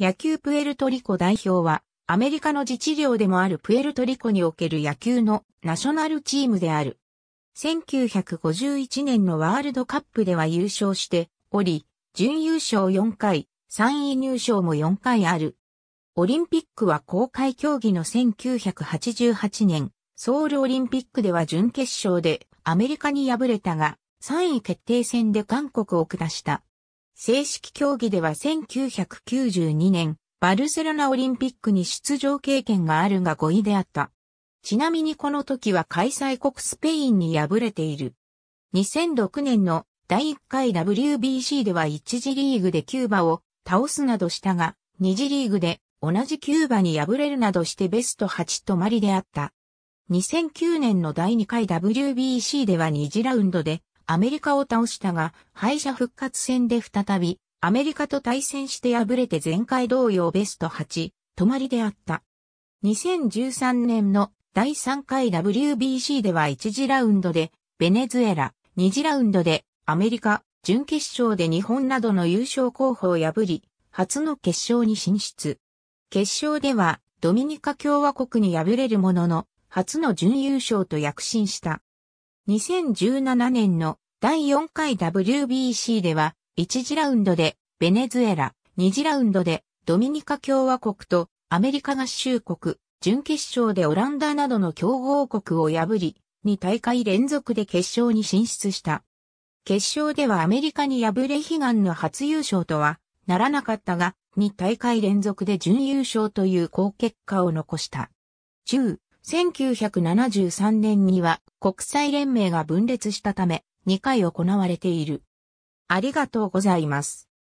野球プエルトリコ代表は、アメリカの自治領でもあるプエルトリコにおける野球のナショナルチームである。1951年のワールドカップでは優勝しており、準優勝4回、3位入賞も4回ある。オリンピックは公開競技の1988年、ソウルオリンピックでは準決勝でアメリカに敗れたが、3位決定戦で韓国を下した。正式競技では1992年、バルセロナオリンピックに出場経験があるが5位であった。ちなみにこの時は開催国スペインに敗れている。2006年の第1回 WBC では1次リーグでキューバを倒すなどしたが、2次リーグで同じキューバに敗れるなどしてベスト8止まりであった。2009年の第2回 WBC では2次ラウンドでアメリカを倒したが、敗者復活戦で再び、アメリカと対戦して敗れて前回同様ベスト8、止まりであった。2013年の第3回 WBC では1次ラウンドで、ベネズエラ、2次ラウンドで、アメリカ、準決勝で日本などの優勝候補を破り、初の決勝に進出。決勝では、ドミニカ共和国に敗れるものの、初の準優勝と躍進した。2017年の第4回 WBC では、1次ラウンドでベネズエラ、2次ラウンドでドミニカ共和国とアメリカ合衆国、準決勝でオランダなどの強豪国を破り、2大会連続で決勝に進出した。決勝ではアメリカに敗れ悲願の初優勝とはならなかったが、2大会連続で準優勝という好結果を残した。10、1973年には国際連盟が分裂したため、2回行われている。ありがとうございます。